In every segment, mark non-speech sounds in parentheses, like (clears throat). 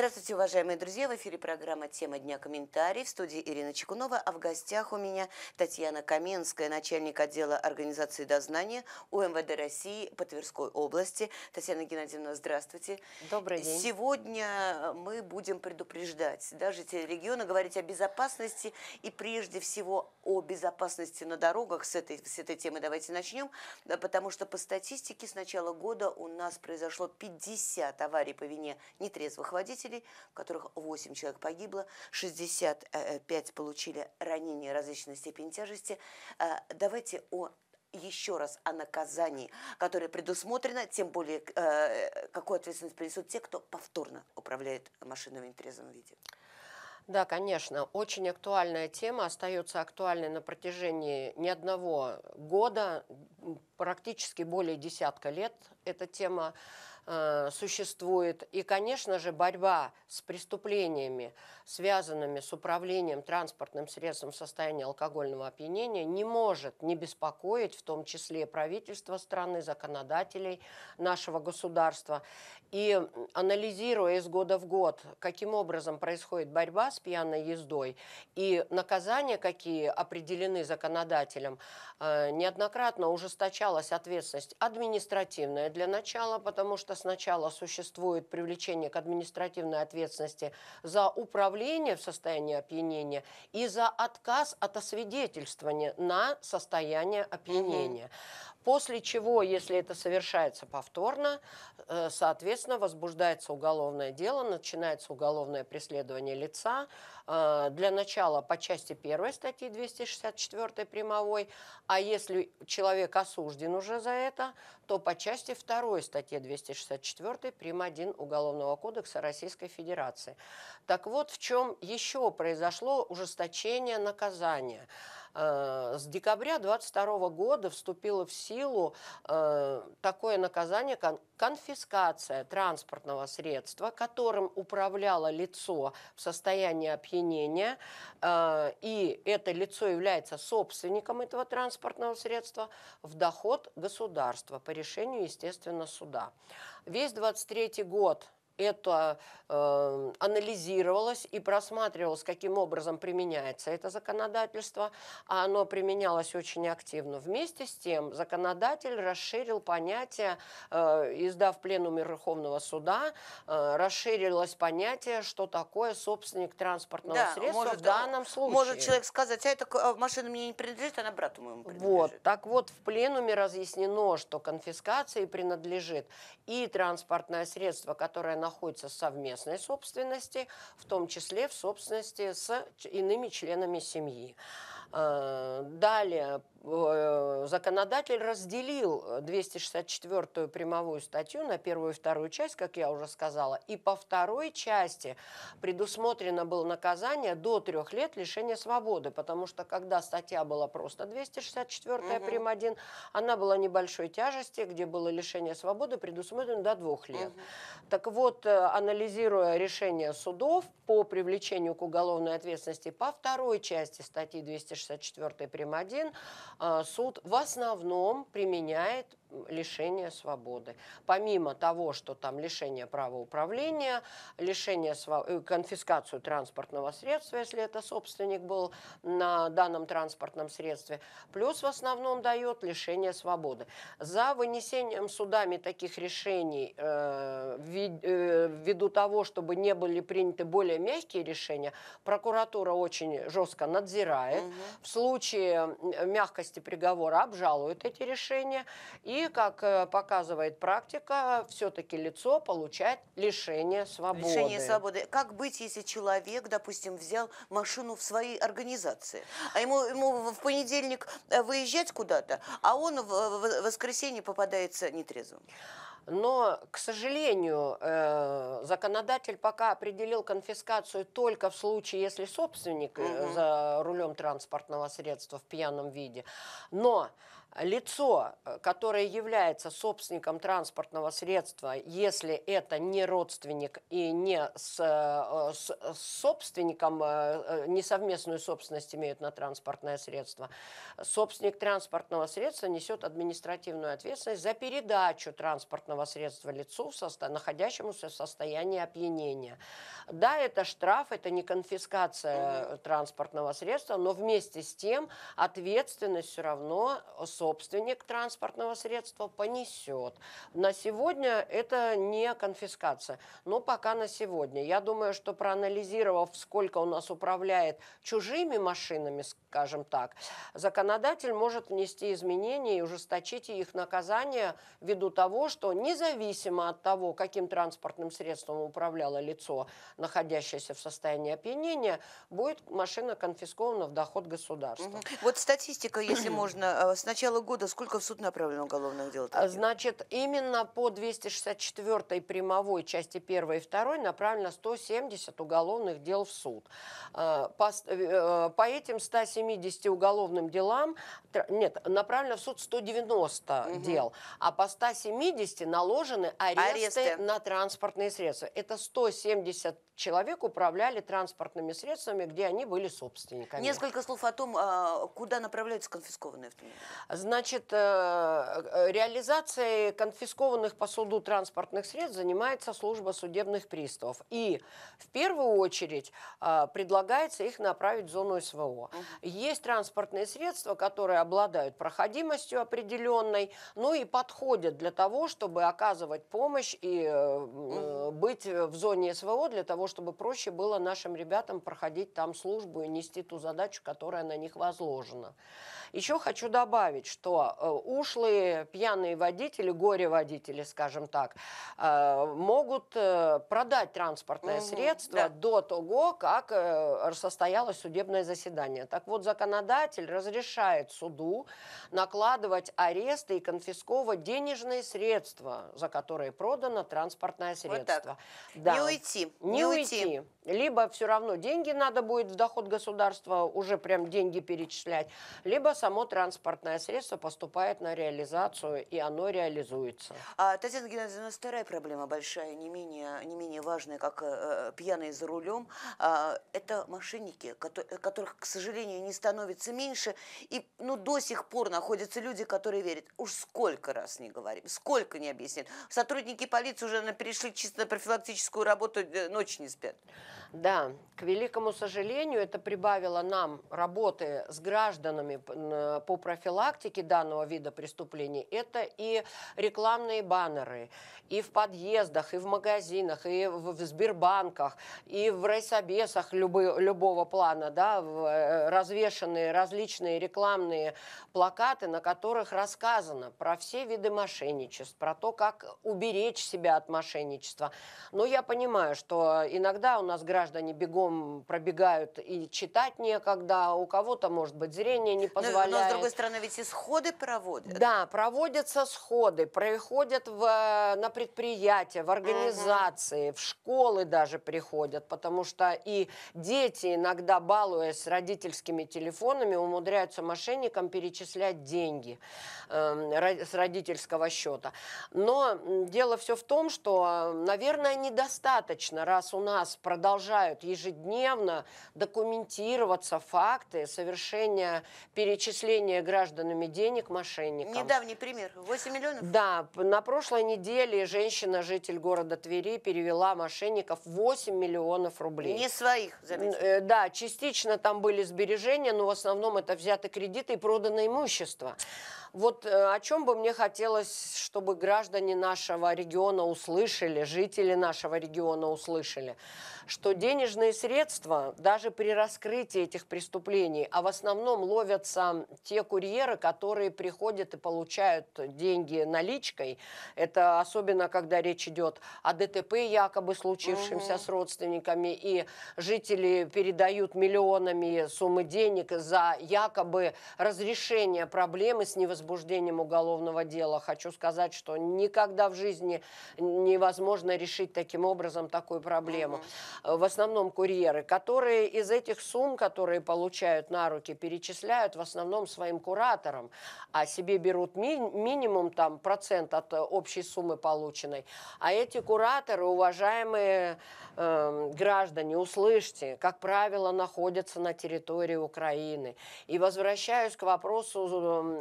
Здравствуйте, уважаемые друзья! В эфире программа «Тема дня. Комментарий». В студии Ирина Чекунова, а в гостях у меня Татьяна Каменская, начальник отдела организации дознания УМВД России по Тверской области. Татьяна Геннадьевна, здравствуйте! Добрый день! Сегодня мы будем предупреждать да, жителей региона, говорить о безопасности и прежде всего о безопасности на дорогах. С этой, с этой темы давайте начнем, потому что по статистике с начала года у нас произошло 50 аварий по вине нетрезвых водителей, следователей, в которых 8 человек погибло, 65 э, э, получили ранения различной степени тяжести. Э, давайте о еще раз о наказании, которое предусмотрено, тем более, какую ответственность принесут те, кто повторно управляет машиной в интересном виде. Да, конечно, очень актуальная тема, остается актуальной на протяжении не одного года, практически более десятка лет эта тема Э, существует. И, конечно же, борьба с преступлениями, связанными с управлением транспортным средством в состоянии алкогольного опьянения, не может не беспокоить, в том числе правительство страны, законодателей нашего государства. И анализируя из года в год, каким образом происходит борьба с пьяной ездой и наказания, какие определены законодателем, э, неоднократно ужесточалась ответственность административная для начала, потому что что сначала существует привлечение к административной ответственности за управление в состоянии опьянения и за отказ от освидетельствования на состояние опьянения. Угу. После чего, если это совершается повторно, э, соответственно, возбуждается уголовное дело, начинается уголовное преследование лица. Э, для начала по части 1 статьи 264 прямовой, а если человек осужден уже за это, то по части 2 статьи 264 прим. 1 Уголовного кодекса Российской Федерации. Так вот, в чем еще произошло ужесточение наказания – Э, с декабря 2022 года вступило в силу э, такое наказание, как конфискация транспортного средства, которым управляло лицо в состоянии опьянения, э, и это лицо является собственником этого транспортного средства в доход государства по решению, естественно, суда. Весь 23 год это э, анализировалось и просматривалось, каким образом применяется это законодательство, а оно применялось очень активно. Вместе с тем законодатель расширил понятие, э, издав пленум Верховного суда, э, расширилось понятие, что такое собственник транспортного да, средства может, в э, данном случае. Может человек сказать, а эта а машина мне не принадлежит, она брату моему принадлежит. Вот, так вот в пленуме разъяснено, что конфискации принадлежит и транспортное средство, которое находится находится в совместной собственности, в том числе в собственности с иными членами семьи. Э, далее э, законодатель разделил 264-ю прямовую статью на первую и вторую часть, как я уже сказала, и по второй части предусмотрено было наказание до трех лет лишения свободы, потому что когда статья была просто 264-я угу. прим. 1, она была небольшой тяжести, где было лишение свободы предусмотрено до двух лет. Угу. Так вот, э, анализируя решение судов по привлечению к уголовной ответственности по второй части статьи 264 64 прим. 1 а, суд в основном применяет лишение свободы. Помимо того, что там лишение права управления, лишение э, конфискацию транспортного средства, если это собственник был на данном транспортном средстве, плюс в основном дает лишение свободы. За вынесением судами таких решений э, э ввиду того, чтобы не были приняты более мягкие решения, прокуратура очень жестко надзирает. Угу. В случае мягкости приговора обжалуют эти решения и как э, показывает практика, все-таки лицо получать лишение свободы. Лишение свободы. Как быть, если человек, допустим, взял машину в своей организации, а ему, ему в понедельник э, выезжать куда-то, а он в воскресенье попадается нетрезвым? Но, к сожалению, э, законодатель пока определил конфискацию только в случае, если собственник угу. за рулем транспортного средства в пьяном виде. Но лицо, э, которое является собственником транспортного средства, если это не родственник и не с, э, с, собственником, э, не совместную собственность имеют на транспортное средство, собственник транспортного средства несет административную ответственность за передачу транспортного средства лицу, находящемуся в состоянии опьянения. Да, это штраф, это не конфискация транспортного средства, но вместе с тем ответственность все равно с собственник транспортного средства понесет. На сегодня это не конфискация, но пока на сегодня. Я думаю, что проанализировав, сколько у нас управляет чужими машинами, скажем так, законодатель может внести изменения и ужесточить их наказание ввиду того, что независимо от того, каким транспортным средством управляло лицо, находящееся в состоянии опьянения, будет машина конфискована в доход государства. Вот статистика, если (clears throat) можно, э, сначала начала года сколько в суд направлено уголовных дел? А, таких? Значит, именно по 264 прямовой части 1 и 2 направлено 170 уголовных дел в суд. А, по, э, э, по этим 170 уголовным делам, нет, направлено в суд 190 угу. дел, а по 170 наложены аресты, аресты на транспортные средства. Это 170 человек управляли транспортными средствами, где они были собственниками. Несколько слов о том, а, куда направляются конфискованные автомобили. Значит, э, э, реализацией конфискованных по суду транспортных средств занимается служба судебных приставов. И в первую очередь э, предлагается их направить в зону СВО. Угу. Есть транспортные средства, которые обладают проходимостью определенной, ну и подходят для того, чтобы оказывать помощь и угу. быть в зоне СВО, для того, чтобы проще было нашим ребятам проходить там службу и нести ту задачу, которая на них возложена. Еще хочу добавить, что э, ушлые пьяные водители, горе-водители, скажем так, э, могут э, продать транспортное угу, средство да. до того, как состоялось судебное заседание. Так вот, законодатель разрешает суду накладывать аресты и конфисковывать денежные средства, за которые продано транспортное средство. Вот так. Да. Не уйти. Не, не уйти. уйти. Либо все равно деньги надо будет в доход государства уже прям деньги перечислять, либо само транспортное средство средство поступает на реализацию, и оно реализуется. А, Татьяна Геннадьевна, у нас вторая проблема большая, не менее, не менее важная, как э, э пьяные за рулем. Э, это мошенники, которые, которых, к сожалению, не становится меньше. И ну, до сих пор находятся люди, которые верят. Уж сколько раз не говорим, сколько не объясняют. Сотрудники полиции уже перешли чисто на профилактическую работу, э, ночь не спят. Да, к великому сожалению, это прибавило нам работы с гражданами по профилактике, специфики данного вида преступлений это и рекламные баннеры, и в подъездах, и в магазинах, и в, в Сбербанках, и в райсобесах любы, любого плана, да, в, э, развешенные различные рекламные плакаты, на которых рассказано про все виды мошенничеств, про то, как уберечь себя от мошенничества. Но я понимаю, что иногда у нас граждане бегом пробегают и читать некогда, у кого-то, может быть, зрение не позволяет. Ну, но, но с другой стороны, ведь исход Сходы проводят? Да, проводятся сходы, приходят в, э, на предприятия, в организации, ага. в школы даже приходят, потому что и дети иногда, балуясь родительскими телефонами, умудряются мошенникам перечислять деньги э, с родительского счета. Но дело все в том, что, э, наверное, недостаточно, раз у нас продолжают ежедневно документироваться факты совершения перечисления гражданами сумме денег мошенникам. Недавний пример. 8 миллионов? Да. На прошлой неделе женщина, житель города Твери, перевела мошенников 8 миллионов рублей. Не своих, заметьте. Э, да, частично там были сбережения, но в основном это взяты кредиты и продано имущество. Вот э, о чем бы мне хотелось, чтобы граждане нашего региона услышали, жители нашего региона услышали что денежные средства даже при раскрытии этих преступлений, а в основном ловятся те курьеры, которые приходят и получают деньги наличкой, это особенно когда речь идет о ДТП якобы случившемся угу. с родственниками, и жители передают миллионами суммы денег за якобы разрешение проблемы с невозбуждением уголовного дела. Хочу сказать, что никогда в жизни невозможно решить таким образом такую проблему. Угу. Э, в основном курьеры, которые из этих сумм, которые получают на руки, перечисляют в основном своим кураторам, а себе берут ми минимум там процент от э, общей суммы полученной. А эти кураторы, уважаемые э, граждане, услышьте, как правило, находятся на территории Украины. И возвращаюсь к вопросу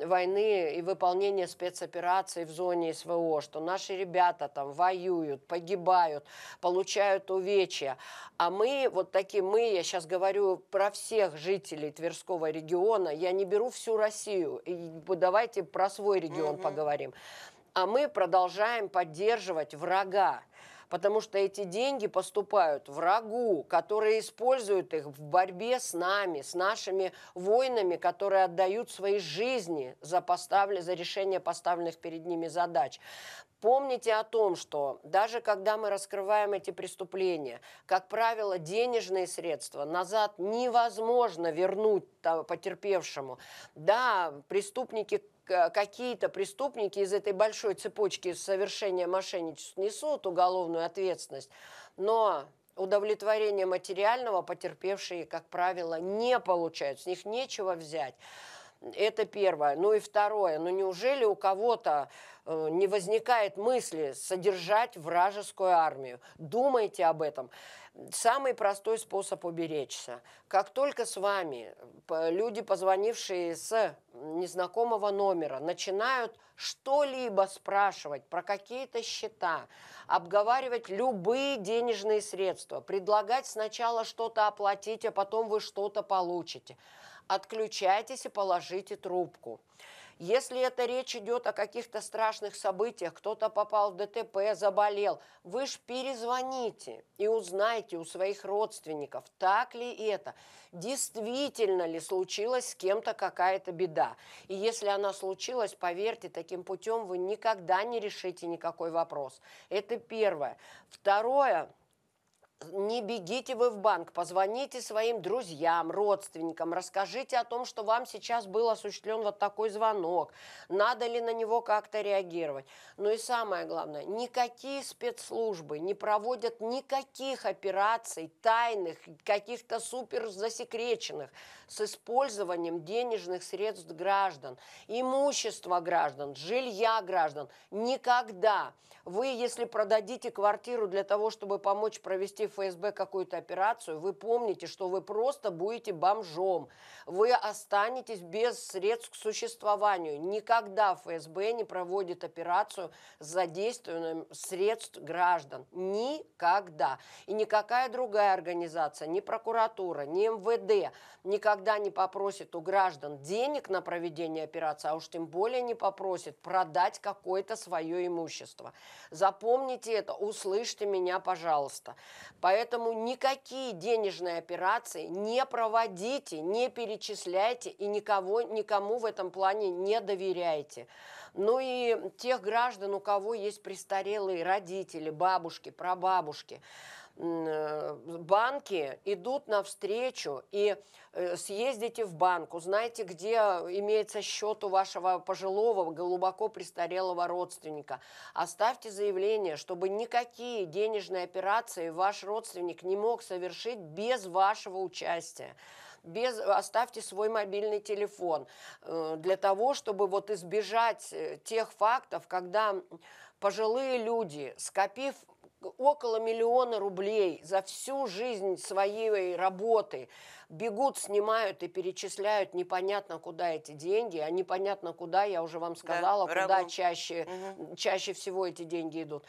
э, войны и выполнения спецопераций в зоне СВО, что наши ребята там воюют, погибают, получают увечья. А мы, вот такие мы, я сейчас говорю про всех жителей Тверского региона, я не беру всю Россию, и давайте про свой регион угу. поговорим. А мы продолжаем поддерживать врага потому что эти деньги поступают врагу, который использует их в борьбе с нами, с нашими воинами, которые отдают свои жизни за, поставлен, за решение поставленных перед ними задач. Помните о том, что даже когда мы раскрываем эти преступления, как правило, денежные средства назад невозможно вернуть потерпевшему. Да, преступники какие-то преступники из этой большой цепочки совершения мошенничеств несут уголовную ответственность, но удовлетворение материального потерпевшие, как правило, не получают, с них нечего взять. Это первое. Ну и второе, ну неужели у кого-то Э, не возникает мысли содержать вражескую армию. Думайте об этом. Самый простой способ уберечься. Как только с вами э, люди, позвонившие с незнакомого номера, начинают что-либо спрашивать про какие-то счета, обговаривать любые денежные средства, предлагать сначала что-то оплатить, а потом вы что-то получите. Отключайтесь и положите трубку. Если это речь идет о каких-то страшных событиях, кто-то попал в ДТП, заболел, вы ж перезвоните и узнайте у своих родственников, так ли это, действительно ли случилась с кем-то какая-то беда. И если она случилась, поверьте, таким путем вы никогда не решите никакой вопрос. Это первое. Второе, не бегите вы в банк, позвоните своим друзьям, родственникам, расскажите о том, что вам сейчас был осуществлен вот такой звонок, надо ли на него как-то реагировать. Ну и самое главное, никакие спецслужбы не проводят никаких операций тайных, каких-то супер засекреченных с использованием денежных средств граждан, имущества граждан, жилья граждан. Никогда. Вы, если продадите квартиру для того, чтобы помочь провести ФСБ какую-то операцию, вы помните, что вы просто будете бомжом. Вы останетесь без средств к существованию. Никогда ФСБ не проводит операцию с задействованием средств граждан. Никогда. И никакая другая организация, ни прокуратура, ни МВД никогда не попросит у граждан денег на проведение операции, а уж тем более не попросит продать какое-то свое имущество. Запомните это, услышьте меня, пожалуйста. Поэтому никакие денежные операции не проводите, не перечисляйте и никого, никому в этом плане не доверяйте. Ну и тех граждан, у кого есть престарелые родители, бабушки, прабабушки – Э, банки идут навстречу и э, съездите в банк, узнайте, где имеется счет у вашего пожилого, глубоко престарелого родственника. Оставьте заявление, чтобы никакие денежные операции ваш родственник не мог совершить без вашего участия без, оставьте свой мобильный телефон э, для того, чтобы вот избежать тех фактов, когда пожилые люди, скопив около миллиона рублей за всю жизнь своей работы бегут, снимают и перечисляют непонятно куда эти деньги, а непонятно куда, я уже вам сказала, да, куда чаще, угу. чаще всего эти деньги идут.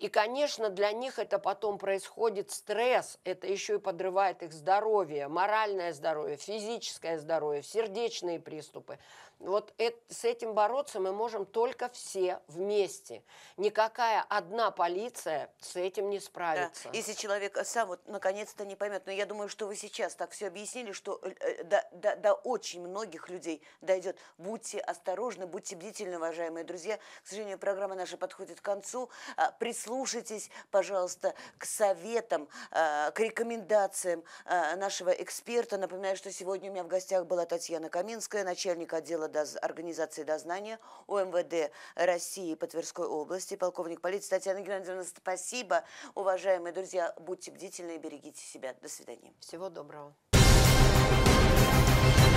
И, конечно, для них это потом происходит стресс, это еще и подрывает их здоровье, моральное здоровье, физическое здоровье, сердечные приступы. Вот это, с этим бороться мы можем только все вместе. Никакая одна полиция с этим не справится. Да. Если человек сам вот наконец-то не поймет, но я думаю, что вы сейчас так все объясните, объяснили, что до, до, до очень многих людей дойдет. Будьте осторожны, будьте бдительны, уважаемые друзья. К сожалению, программа наша подходит к концу. А, прислушайтесь, пожалуйста, к советам, а, к рекомендациям а, нашего эксперта. Напоминаю, что сегодня у меня в гостях была Татьяна Каминская, начальник отдела доз... организации дознания ОМВД России по Тверской области, полковник полиции Татьяна Геннадьевна. Спасибо, уважаемые друзья. Будьте бдительны и берегите себя. До свидания. Всего доброго. Bye.